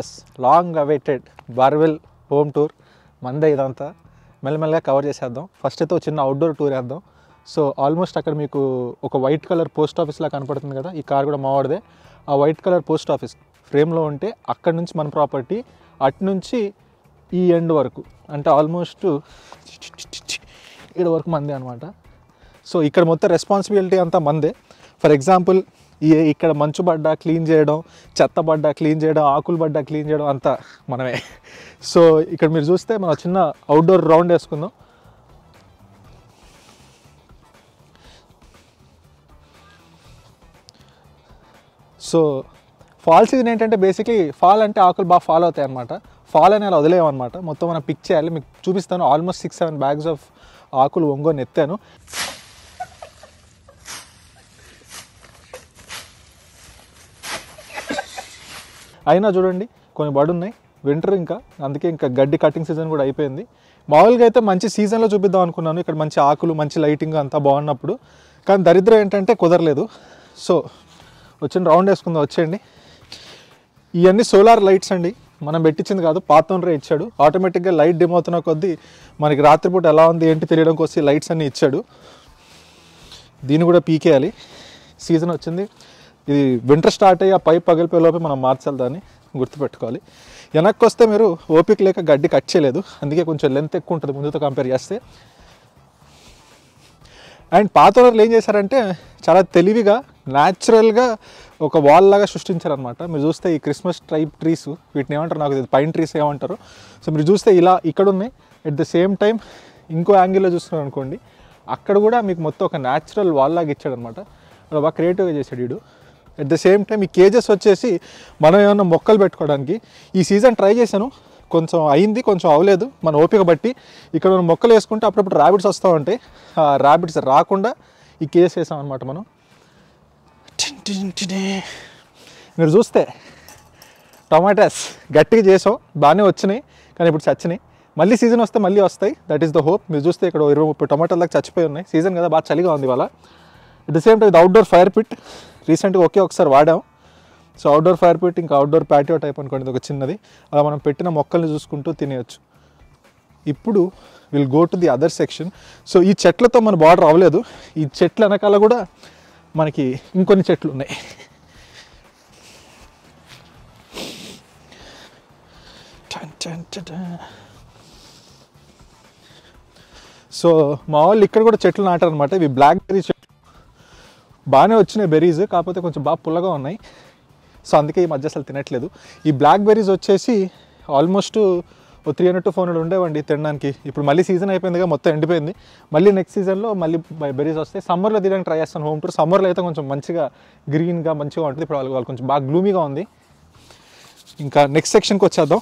yes long awaited Barbell home tour మందే ఇదంతా మెల్లమెల్లగా కవర్ చేసేద్దాం ఫస్ట్ అయితే చిన్న అవుట్డోర్ టూర్ వేద్దాం సో ఆల్మోస్ట్ అక్కడ మీకు ఒక వైట్ కలర్ పోస్ట్ ఆఫీస్లా కనపడుతుంది కదా ఈ కార్ కూడా మావాడిదే ఆ వైట్ కలర్ పోస్ట్ ఆఫీస్ ఫ్రేమ్లో ఉంటే అక్కడ నుంచి మన ప్రాపర్టీ అటు నుంచి ఈ ఎండ్ వరకు అంటే ఆల్మోస్ట్ ఇక్కడ వరకు మందే అనమాట సో ఇక్కడ మొత్తం రెస్పాన్సిబిలిటీ అంతా మందే ఫర్ ఎగ్జాంపుల్ ఇక్కడ మంచు పడ్డా క్లీన్ చేయడం చెత్త పడ్డా క్లీన్ చేయడం ఆకులు పడ్డా క్లీన్ చేయడం అంతా మనమే సో ఇక్కడ మీరు చూస్తే మనం చిన్న అవుట్డోర్ రౌండ్ వేసుకుందాం సో ఫాల్ సీజన్ ఏంటంటే బేసిక్లీ ఫాల్ అంటే ఆకులు బాగా ఫాల్ అవుతాయి అనమాట ఫాల్ అనే అలా వదిలేయమన్నమాట మొత్తం మనం పిక్ చేయాలి మీకు చూపిస్తాను almost six seven bags of ఆకులు ఒంగోని ఎత్తాను అయినా చూడండి కొన్ని బడున్నాయి వింటర్ ఇంకా అందుకే ఇంకా గడ్డి కటింగ్ సీజన్ కూడా అయిపోయింది మామూలుగా అయితే మంచి సీజన్లో చూపిద్దాం అనుకున్నాను ఇక్కడ మంచి ఆకులు మంచి లైటింగ్ అంతా బాగున్నప్పుడు కానీ దరిద్రం ఏంటంటే కుదరలేదు సో వచ్చిన రౌండ్ వేసుకుందాం వచ్చేయండి ఇవన్నీ సోలార్ లైట్స్ అండి మనం పెట్టించింది కాదు పాతండ్రే ఇచ్చాడు ఆటోమేటిక్గా లైట్ డిమ్ అవుతున్న కొద్దీ మనకి రాత్రిపూట ఎలా ఉంది ఏంటి తెలియడం కోసం లైట్స్ అన్నీ ఇచ్చాడు దీన్ని కూడా పీకేయాలి సీజన్ వచ్చింది ఇది వింటర్ స్టార్ట్ అయ్యి ఆ పైప్ పగిలిపోయే లోపే మనం మార్చాలి దాన్ని గుర్తుపెట్టుకోవాలి వెనక్కి వస్తే మీరు ఓపిక లేక గడ్డి కట్ చేయలేదు అందుకే కొంచెం లెంత్ ఎక్కువ ఉంటుంది ముందుతో కంపేర్ చేస్తే అండ్ పాత ఓనర్లు ఏం చేశారంటే చాలా తెలివిగా న్యాచురల్గా ఒక వాల్ లాగా సృష్టించారనమాట మీరు చూస్తే ఈ క్రిస్మస్ టైప్ ట్రీస్ వీటిని ఏమంటారు నాకు పైన్ పైన ట్రీస్ ఏమంటారు సో మీరు చూస్తే ఇలా ఇక్కడ ఉన్నాయి అట్ ద సేమ్ టైం ఇంకో యాంగిల్లో చూస్తున్నారు అనుకోండి అక్కడ కూడా మీకు మొత్తం ఒక న్యాచురల్ వాల్ లాగా ఇచ్చాడనమాట బాగా క్రియేటివ్గా చేశాడు వీడు అట్ ద సేమ్ టైం ఈ కేజెస్ వచ్చేసి మనం ఏమైనా మొక్కలు పెట్టుకోవడానికి ఈ సీజన్ ట్రై చేశాను కొంచెం అయింది కొంచెం అవ్వలేదు మన ఓపిక బట్టి ఇక్కడ మనం మొక్కలు వేసుకుంటే అప్పుడప్పుడు ర్యాబిడ్స్ వస్తూ ఉంటాయి ఆ ర్యాబిడ్స్ రాకుండా ఈ కేజెస్ వేసామన్నమాట మనం మీరు చూస్తే టొమాటోస్ గట్టిగా చేసాం బాగానే వచ్చినాయి కానీ ఇప్పుడు చచ్చినాయి మళ్ళీ సీజన్ వస్తే మళ్ళీ వస్తాయి దట్ ఈస్ ద హోప్ మీరు చూస్తే ఇక్కడ ఇరవై ముప్పై దాకా చచ్చిపోయి ఉన్నాయి సీజన్ కదా బాగా చలిగా ఉంది ఇవాళ at the same time outdoor fire pit రీసెంట్గా ఒకే ఒకసారి వాడాం సో అవుట్డోర్ ఫైర్ పిట్ ఇంకా అవుట్డోర్ ప్యాటియో టైప్ అనుకోండి ఒక చిన్నది అలా మనం పెట్టిన మొక్కల్ని చూసుకుంటూ తినేయచ్చు ఇప్పుడు will go to the other section so ఈ చెట్లతో మన బార్డర్ అవ్వలేదు ఈ చెట్ల వెనకాల కూడా మనకి ఇంకొన్ని చెట్లు ఉన్నాయి సో మా వాళ్ళు ఇక్కడ కూడా చెట్లు నాటారనమాట ఇవి బ్లాక్ బెర్రీ చెట్లు బాగానే వచ్చినాయి బెర్రీస్ కాకపోతే కొంచెం బాగా పుల్లగా ఉన్నాయి సో అందుకే ఈ మధ్య అసలు తినట్లేదు ఈ బ్లాక్ బెర్రీస్ వచ్చేసి ఆల్మోస్ట్ ఓ three hundred to four hundred ఉండేవండి తినడానికి ఇప్పుడు మళ్ళీ సీజన్ అయిపోయిందిగా మొత్తం ఎండిపోయింది మళ్ళీ నెక్స్ట్ సీజన్లో మళ్ళీ బెరీస్ వస్తాయి సమ్మర్లో తీయడానికి ట్రై చేస్తాను హోమ్ టూర్ సమ్మర్లో అయితే కొంచెం మంచిగా గ్రీన్గా మంచిగా ఉంటుంది ఇప్పుడు వాళ్ళు కొంచెం బాగా గ్లూమీగా ఉంది ఇంకా నెక్స్ట్ సెక్షన్కి వచ్చేద్దాం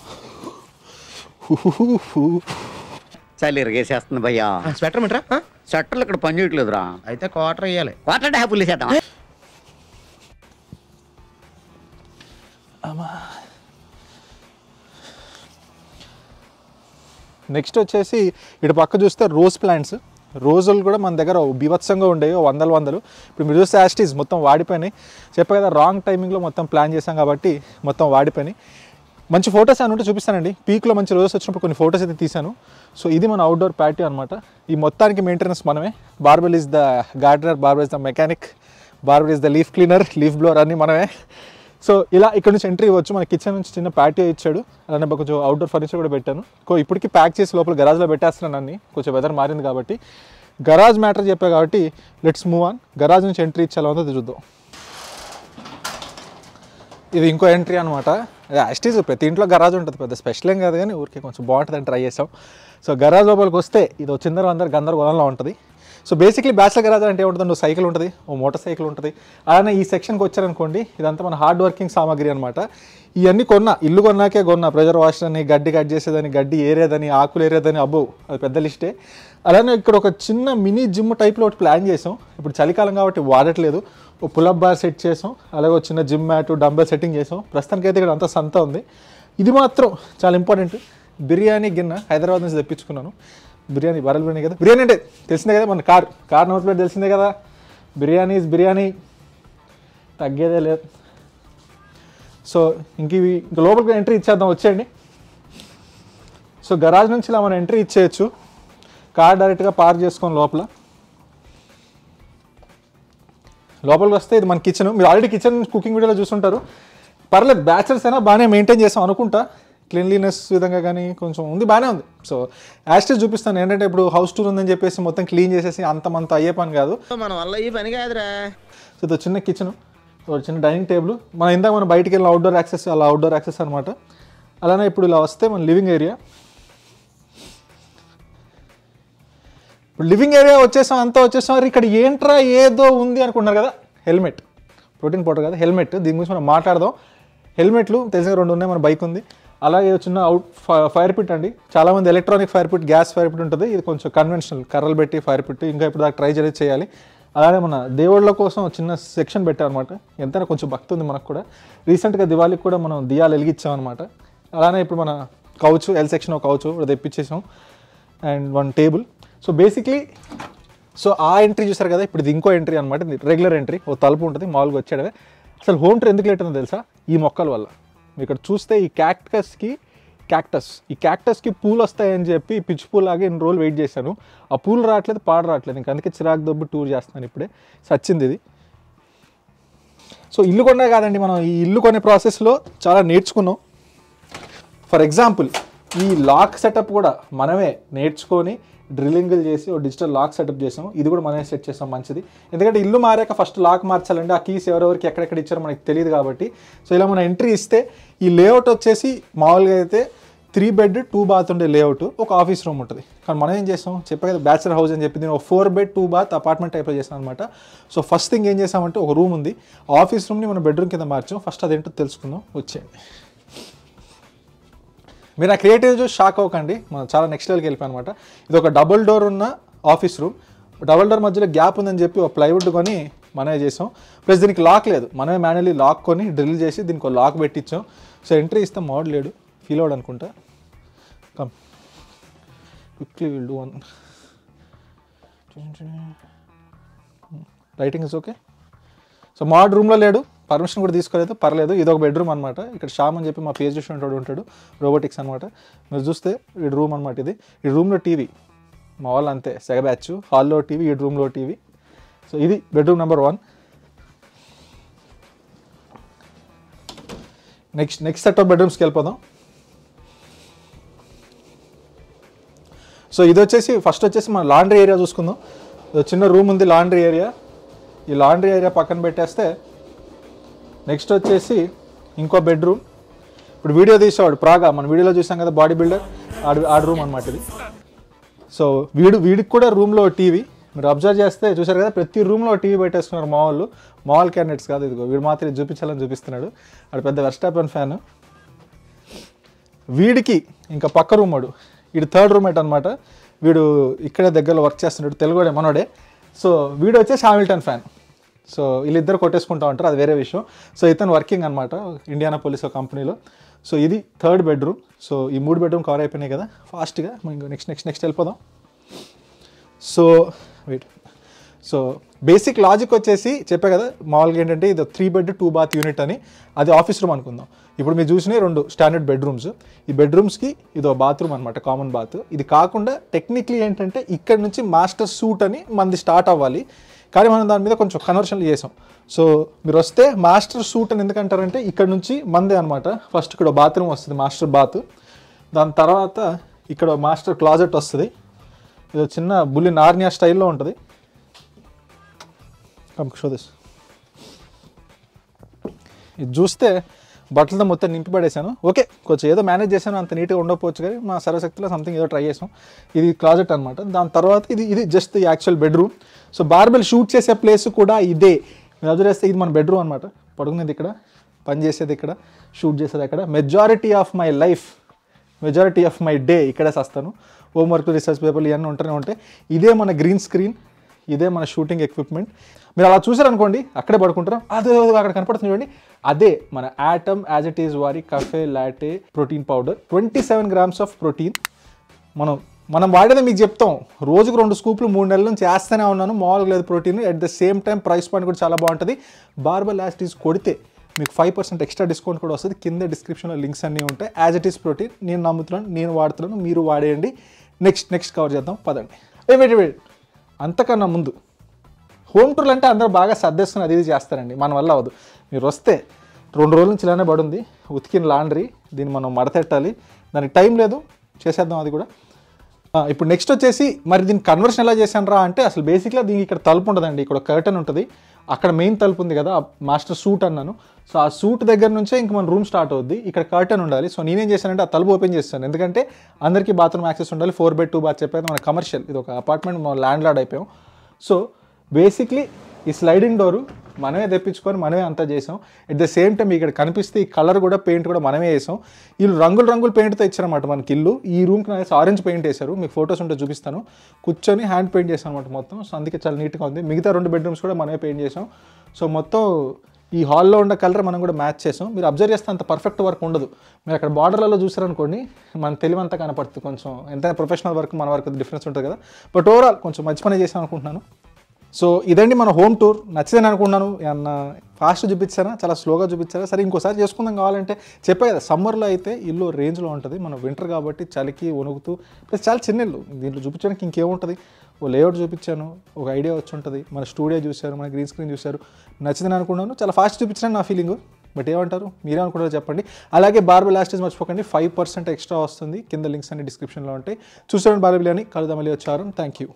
చలి ఇరిగేసేస్తుంది భయ్యా స్వెటర్ మిట్రా స్వెటర్లు ఇక్కడ పని చేయట్లేదురా అయితే క్వార్టర్ వేయాలి క్వార్టర్ హ్యాపీ చేద్దాం నెక్స్ట్ వచ్చేసి ఇటు పక్క చూస్తే రోజ్ ప్లాంట్స్ రోజులు కూడా మన దగ్గర బీభత్సంగా ఉండేవి వందలు వందలు ఇప్పుడు మీరు చూస్తే యాస్టీస్ మొత్తం వాడిపోయినాయి చెప్పే కదా రాంగ్ టైమింగ్లో మొత్తం ప్లాన్ చేసాం కాబట్టి మొత్తం వాడిపోయినాయి మంచి ఫొటోస్ అని ఉంటే చూపిస్తానండి పీక్లో మంచి రోజెస్ వచ్చినప్పుడు కొన్ని ఫొటోస్ అయితే తీశాను సో ఇది మన అవుట్డోర్ ప్యాటీ అనమాట ఈ మొత్తానికి మెయింటెనెన్స్ మనమే Barbell is the gardener Barbell is the mechanic Barbell is the leaf cleaner leaf blower అన్నీ మనమే సో ఇలా ఇక్కడ నుంచి ఎంట్రీ ఇవ్వచ్చు మన కిచెన్ నుంచి చిన్న ప్యాటీ ఇచ్చాడు అలానే కొంచెం అవుట్డోర్ ఫర్నిచర్ కూడా పెట్టాను కో ఇప్పటికి ప్యాక్ చేసి లోపల గరాజ్లో పెట్టేస్తున్నాను అన్ని కొంచెం వెదర్ మారింది కాబట్టి గరాజ్ మ్యాటర్ చెప్పా కాబట్టి లెట్స్ మూవ్ ఆన్ గరాజ్ నుంచి ఎంట్రీ ఇచ్చేలా ఉందో చూద్దాం ఇది ఇంకో ఎంట్రీ అనమాట యాస్టీజ్ ప్రతి ఇంట్లో గరాజ్ ఉంటుంది పెద్ద స్పెషల్ ఏం కాదు కానీ ఊరికే కొంచెం బాగుంటుందని ట్రై చేసాం సో గరాజ్ లోపలికి వస్తే ఇది వచ్చిన తర్వాత అందరు గందరగోళంలో ఉంటుంది సో బేసిక్లీ బ్యాచ్లర్ గరాజ్ అంటే ఏముంటుందో సైకిల్ ఉంటుంది ఓ మోటార్ సైకిల్ ఉంటుంది అలానే ఈ సెక్షన్కి వచ్చారనుకోండి ఇదంతా మన హార్డ్ వర్కింగ్ సామాగ్రి అనమాట ఇవన్నీ కొన్న ఇల్లు కొన్నాకే కొన్న ప్రెజర్ వాషర్ అని గడ్డి కట్ చేసేదని గడ్డి ఏరేదని ఆకులు ఏరేదని అబ్బో అది పెద్ద లిస్టే అలానే ఇక్కడ ఒక చిన్న మినీ జిమ్ టైప్లో ఒకటి ప్లాన్ చేసాం ఇప్పుడు చలికాలం కాబట్టి వాడట్లేదు పులప్ బార్ సెట్ చేసాం అలాగే చిన్న జిమ్ మ్యాట్ డంబెల్ సెట్టింగ్ చేసాం ప్రస్తుతానికి అయితే ఇక్కడ అంత సంత ఉంది ఇది మాత్రం చాలా ఇంపార్టెంట్ బిర్యానీ గిన్నె హైదరాబాద్ నుంచి తెప్పించుకున్నాను బిర్యానీ వరల్ బిర్యానీ కదా బిర్యానీ అంటే తెలిసిందే కదా మన కార్ కార్ నోట్ ప్లేట్ తెలిసిందే కదా బిర్యానీ బిర్యానీ తగ్గేదే లేదు సో ఇంక ఇవి ఇంక లోపలికి ఎంట్రీ ఇచ్చేద్దాం వచ్చేయండి సో గరాజ్ నుంచి ఇలా మనం ఎంట్రీ ఇచ్చేయచ్చు కార్ డైరెక్ట్గా పార్క్ చేసుకొని లోపల లోపలికి వస్తే ఇది మన కిచెన్ మీరు ఆల్రెడీ కిచెన్ కుకింగ్ వీడియోలో చూసుంటారు పర్లేదు బ్యాచిలర్స్ అయినా బాగానే మెయింటైన్ చేస్తాం అనుకుంటా క్లీన్లీనెస్ విధంగా కానీ కొంచెం ఉంది బాగానే ఉంది సో యాస్టేజ్ చూపిస్తాను ఏంటంటే ఇప్పుడు హౌస్ టూర్ ఉందని చెప్పేసి మొత్తం క్లీన్ చేసేసి అంతమంత అయ్యే పని కాదు మన వల్ల ఈ పని కాదురా సో ఇది చిన్న కిచెన్ చిన్న డైనింగ్ టేబుల్ మన ఇందాక మనం బయటికి వెళ్ళిన అవుట్డోర్ యాక్సెస్ అలా అవుట్డోర్ యాక్సెస్ అనమాట అలానే ఇప్పుడు ఇలా వస్తే మన లివింగ్ ఏరియా ఇప్పుడు లివింగ్ ఏరియా వచ్చేసాం అంతా వచ్చేసాం ఇక్కడ ఏంట్రా ఏదో ఉంది అనుకున్నారు కదా హెల్మెట్ ప్రోటీన్ పౌడర్ కదా హెల్మెట్ దీని గురించి మనం మాట్లాడదాం హెల్మెట్లు తెలిసిన రెండు ఉన్నాయి మన బైక్ ఉంది అలాగే చిన్న అవుట్ ఫైర్ పిట్ అండి చాలామంది electronic fire pit gas fire pit ఉంటుంది ఇది కొంచెం కన్వెన్షనల్ కర్రలు పెట్టి ఫైర్ పిట్ ఇంకా ఇప్పుడు దాకా ట్రై చేసి చేయాలి అలానే మన దేవుళ్ళ కోసం చిన్న సెక్షన్ పెట్టామన్నమాట ఎంతైనా కొంచెం భక్తి ఉంది మనకు కూడా రీసెంట్గా దివాళికి కూడా మనం దియాలు వెలిగించామన్నమాట అలానే ఇప్పుడు మన కౌచ్ ఎల్ సెక్షన్ ఒక కౌచ్ తెప్పించేసాం and one table so basically so ఆ ఎంట్రీ చూసారు కదా ఇప్పుడు ఇది ఇంకో ఎంట్రీ అనమాట రెగ్యులర్ ఎంట్రీ ఓ తలుపు ఉంటుంది మామూలుగా వచ్చేటవే అసలు హోమ్ ట్రీ ఎందుకు లేట్ ఉందో తెలుసా ఈ మొక్కల వల్ల మీరు ఇక్కడ చూస్తే ఈ క్యాక్టస్కి క్యాక్టస్ ఈ క్యాక్టస్కి పూలు వస్తాయని చెప్పి పిచ్చి లాగా ఇన్ని రోజులు వెయిట్ చేశాను ఆ పూలు రావట్లేదు పాడు రావట్లేదు ఇంక అందుకే చిరాకు దొబ్బి టూర్ చేస్తున్నాను ఇప్పుడే సచ్చింది ఇది సో ఇల్లు కొన్నా కాదండి మనం ఈ ఇల్లు కొనే ప్రాసెస్లో చాలా నేర్చుకున్నాం ఫర్ ఎగ్జాంపుల్ ఈ లాక్ సెటప్ కూడా మనమే నేర్చుకొని డ్రిల్లింగ్లు చేసి ఓ డిజిటల్ లాక్ సెటప్ చేసాము ఇది కూడా మనమే సెట్ చేసాం మంచిది ఎందుకంటే ఇల్లు మారాక ఫస్ట్ లాక్ మార్చాలంటే ఆ కీస్ ఎవరెవరికి ఎక్కడెక్కడ ఇచ్చారో మనకి తెలియదు కాబట్టి సో ఇలా మనం ఎంట్రీ ఇస్తే ఈ లేఅవుట్ వచ్చేసి మామూలుగా అయితే త్రీ బెడ్ టూ బాత్ ఉండే లేఅవుట్ ఒక ఆఫీస్ రూమ్ ఉంటుంది కానీ మనం ఏం చేసాం చెప్పే కదా బ్యాచులర్ హౌస్ అని చెప్పి నేను ఒక four bed two bath apartment టైప్లో చేసాను అనమాట సో ఫస్ట్ థింగ్ ఏం చేసామంటే ఒక రూమ్ ఉంది ఆఫీస్ రూమ్ని మనం బెడ్రూమ్ కింద మార్చాం ఫస్ట్ అదేంటో తెలుసుకుందాం వచ్చేయండి మీరు నా క్రియేటివ్ చూసి షాక్ అవ్వకండి మనం చాలా నెక్స్ట్ లెవెల్కి వెళ్ళిపోయి అనమాట ఇది ఒక డబుల్ డోర్ ఉన్న ఆఫీస్ రూమ్ డబుల్ డోర్ మధ్యలో గ్యాప్ ఉందని చెప్పి ఒక ప్లైవుడ్ కొని మనమే చేసాం ప్లస్ దీనికి లాక్ లేదు మనమే మాన్యువల్లీ లాక్ కొని డ్రిల్ చేసి దీనికి ఒక లాక్ పెట్టించాం సో ఎంట్రీ ఇస్తే మోడ్ లేడు ఫీల్ అవ్వడం అనుకుంటా come quickly will do one writing is okay so మాడ్ రూమ్లో లేడు పర్మిషన్ కూడా తీసుకోలేదు పర్లేదు ఇది ఒక బెడ్రూమ్ అనమాట ఇక్కడ షామ్ అని చెప్పి మా పిహెచ్డి స్టూడెంట్ ఉంటాడు రోబోటిక్స్ అనమాట మీరు చూస్తే ఈ రూమ్ అనమాట ఇది ఈ రూమ్లో టీవీ మా వాళ్ళు అంతే సెగ బ్యాచ్ హాల్లో టీవీ ఈ రూమ్లో టీవీ సో ఇది bedroom number one next next set of బెడ్రూమ్స్కి వెళ్ళిపోదాం సో ఇది వచ్చేసి ఫస్ట్ వచ్చేసి మన లాండ్రీ ఏరియా చూసుకుందాం చిన్న రూమ్ ఉంది లాండ్రీ ఏరియా ఈ లాండ్రీ ఏరియా పక్కన పెట్టేస్తే నెక్స్ట్ వచ్చేసి ఇంకో బెడ్రూమ్ ఇప్పుడు వీడియో తీసేవాడు ప్రాగా మన వీడియోలో చూసాం కదా బాడీ బిల్డర్ ఆడు ఆడ రూమ్ అనమాట ఇది సో వీడు వీడికి కూడా రూమ్లో టీవీ మీరు అబ్జర్వ్ చేస్తే చూసారు కదా ప్రతి రూమ్లో టీవీ పెట్టేసుకున్నారు మా వాళ్ళు మా వాళ్ళు క్యాండిడేట్స్ కాదు ఇదిగో వీడు మాత్రమే చూపించాలని చూపిస్తున్నాడు అక్కడ పెద్ద వెస్టాపన్ ఫ్యాన్ వీడికి ఇంకా పక్క రూమ్ వాడు వీడు థర్డ్ రూమ్మేట్ అనమాట వీడు ఇక్కడే దగ్గరలో వర్క్ చేస్తున్నాడు తెలుగుడే మనోడే సో వీడు వచ్చేసి హామిల్టన్ ఫ్యాన్ సో వీళ్ళిద్దరు కొట్టేసుకుంటా ఉంటారు అది వేరే విషయం సో ఇతను వర్కింగ్ అనమాట ఇండియానా పోలీస్ కంపెనీలో సో ఇది థర్డ్ బెడ్రూమ్ సో ఈ మూడు బెడ్రూమ్ కవర్ అయిపోయినాయి కదా ఫాస్ట్గా ఇంకా నెక్స్ట్ నెక్స్ట్ నెక్స్ట్ వెళ్ళిపోదాం so wait so basic logic వచ్చేసి చెప్పే కదా మామూలుగా ఏంటంటే ఇది three bed two bath unit అని అది ఆఫీస్ రూమ్ అనుకుందాం ఇప్పుడు మీరు చూసినవి రెండు స్టాండర్డ్ బెడ్రూమ్స్ ఈ బెడ్రూమ్స్కి ఇది ఒక బాత్రూమ్ అనమాట కామన్ బాత్ ఇది కాకుండా టెక్నిక్లీ ఏంటంటే ఇక్కడ నుంచి మాస్టర్ సూట్ అని మనది స్టార్ట్ అవ్వాలి కానీ మనం దాని మీద కొంచెం కన్వర్షన్లు చేసాం సో మీరు వస్తే మాస్టర్ సూట్ అని ఎందుకంటారంటే ఇక్కడ నుంచి మందే అనమాట ఫస్ట్ ఇక్కడ బాత్రూమ్ వస్తుంది మాస్టర్ బాత్ దాని తర్వాత ఇక్కడ మాస్టర్ క్లాజెట్ వస్తుంది ఇది చిన్న బుల్లి నార్నియా స్టైల్లో ఉంటుంది ఇది చూస్తే బట్టలతో మొత్తం నింపిపడేశాను ఓకే కొంచెం ఏదో మేనేజ్ చేశాను అంత నీట్గా ఉండకపోవచ్చు కానీ మా సర్వశక్తిలో సంథింగ్ ఏదో ట్రై చేసాం ఇది క్లాజెట్ అనమాట దాని తర్వాత ఇది ఇది just actual bedroom so Barbell shoot చేసే ప్లేస్ కూడా ఇదే మీరు అబ్జర్వ్ ఇది మన బెడ్రూమ్ అనమాట పడుకునేది ఇక్కడ పని చేసేది ఇక్కడ షూట్ చేసేది అక్కడ majority of my life majority of my day ఇక్కడే సస్తాను హోంవర్క్ రీసెర్చ్ పేపర్లు ఇవన్నీ ఉంటూనే ఉంటాయి ఇదే మన గ్రీన్ స్క్రీన్ ఇదే మన షూటింగ్ ఎక్విప్మెంట్ మీరు అలా చూసారనుకోండి అక్కడే పడుకుంటారు అదే అక్కడ కనపడుతుంది చూడండి అదే మన యాటమ్ యాజ్ ఇట్ ఈజ్ వారి cafe latte protein powder twenty seven grams of protein మనం మనం వాడేది మీకు చెప్తాం రోజుకు రెండు స్కూప్లు మూడు నెలల నుంచి వేస్తూనే ఉన్నాను మామూలుగా లేదు protein at the same time price point కూడా చాలా బాగుంటుంది బార్బల్ యాసిటీస్ కొడితే మీకు ఫైవ్ పర్సెంట్ ఎక్స్ట్రా డిస్కౌంట్ కూడా వస్తుంది కింద డిస్క్రిప్షన్లో లింక్స్ అన్నీ ఉంటాయి యాజ్ ఇట్ ఈస్ ప్రోటీన్ నేను నమ్ముతున్నాను నేను వాడుతున్నాను మీరు వాడేయండి నెక్స్ట్ నెక్స్ట్ కవర్ చేద్దాం పదండి ఏ వెయిట్ వెయిట్ అంతకన్నా ముందు హోమ్ టూర్లు అంటే అందరూ బాగా సర్దేసుకుని అది ఇది చేస్తారండి మన వల్ల అవ్వదు మీరు వస్తే రెండు రోజుల నుంచి ఇలానే పడుంది ఉతికిన లాండ్రీ దీన్ని మనం మడతెట్టాలి దానికి టైం లేదు చేసేద్దాం అది కూడా ఇప్పుడు నెక్స్ట్ వచ్చేసి మరి దీని కన్వర్షన్ ఎలా చేశాను రా అంటే అసలు బేసిక్గా దీనికి ఇక్కడ తలుపు ఉండదండి ఇక్కడ కర్టన్ ఉంటుంది అక్కడ మెయిన్ తలుపు ఉంది కదా మాస్టర్ సూట్ అన్నాను సో ఆ సూట్ దగ్గర నుంచే ఇంక మన రూమ్ స్టార్ట్ అవుద్ది ఇక్కడ కర్టన్ ఉండాలి సో నేనేం చేశానంటే ఆ తలుపు ఓపెన్ చేస్తాను ఎందుకంటే అందరికీ బాత్రూమ్ యాక్సెస్ ఉండాలి ఫోర్ బెడ్ టూ బాత్ చెప్పేది మన కమర్షియల్ ఇది ఒక అపార్ట్మెంట్ మనం ల్యాండ్ లాడ్ అయిపోయాం సో బేసిక్లీ ఈ స్లైడింగ్ డోరు మనమే తెప్పించుకొని మనమే అంతా చేసాం ఎట్ ద సేమ్ టైం ఇక్కడ కనిపిస్తే ఈ కలర్ కూడా పెయింట్ కూడా మనమే వేసాం వీళ్ళు రంగులు రంగులు పెయింట్తో ఇచ్చారన్నమాట మనకి ఇల్లు ఈ రూమ్కి నాకు ఆరెంజ్ పెయింట్ వేశారు మీకు ఫొటోస్ ఉంటే చూపిస్తాను కూర్చొని హ్యాండ్ పెయింట్ చేశాను అనమాట మొత్తం సో అందుకే చాలా నీట్గా ఉంది మిగతా రెండు బెడ్రూమ్స్ కూడా మనమే పెయింట్ చేసాం సో మొత్తం ఈ హాల్లో ఉన్న కలర్ మనం కూడా మ్యాచ్ చేసాం మీరు అబ్జర్వ్ చేస్తే అంత పర్ఫెక్ట్ వర్క్ ఉండదు మీరు అక్కడ బార్డర్లలో చూసారనుకోండి మన తెలివంతా కనపడుతుంది కొంచెం ఎంత ప్రొఫెషనల్ వర్క్ మన వరకు డిఫరెన్స్ ఉంటుంది కదా బట్ ఓవరాల్ కొంచెం మంచి పని చేసాం అనుకుంటున్నాను సో ఇదండి మన హోమ్ టూర్ నచ్చిందని అనుకున్నాను ఏమన్నా ఫాస్ట్ చూపించారా చాలా స్లోగా చూపించారా సరే ఇంకోసారి చేసుకుందాం కావాలంటే చెప్పే కదా సమ్మర్లో అయితే ఇల్లు రేంజ్లో ఉంటుంది మనం వింటర్ కాబట్టి చలికి వణుకుతూ ప్లస్ చాలా చిన్న ఇల్లు దీంట్లో చూపించడానికి ఇంకేముంటుంది ఓ లేఅవుట్ చూపించాను ఒక ఐడియా వచ్చి ఉంటుంది మన స్టూడియో చూశారు మన గ్రీన్ స్క్రీన్ చూశారు నచ్చిందని అనుకున్నాను చాలా ఫాస్ట్ చూపించాను నా ఫీలింగ్ బట్ ఏమంటారు మీరే అనుకుంటారో చెప్పండి అలాగే బార్బీ లాస్ట్ ఇస్ మర్చిపోకండి ఫైవ్ పర్సెంట్ ఎక్స్ట్రా వస్తుంది కింద లింక్స్ అన్ని డిస్క్రిప్షన్లో ఉంటాయి చూసాను బార్బీ అని కలుదామలి వచ్చారు థ్యాంక్ యూ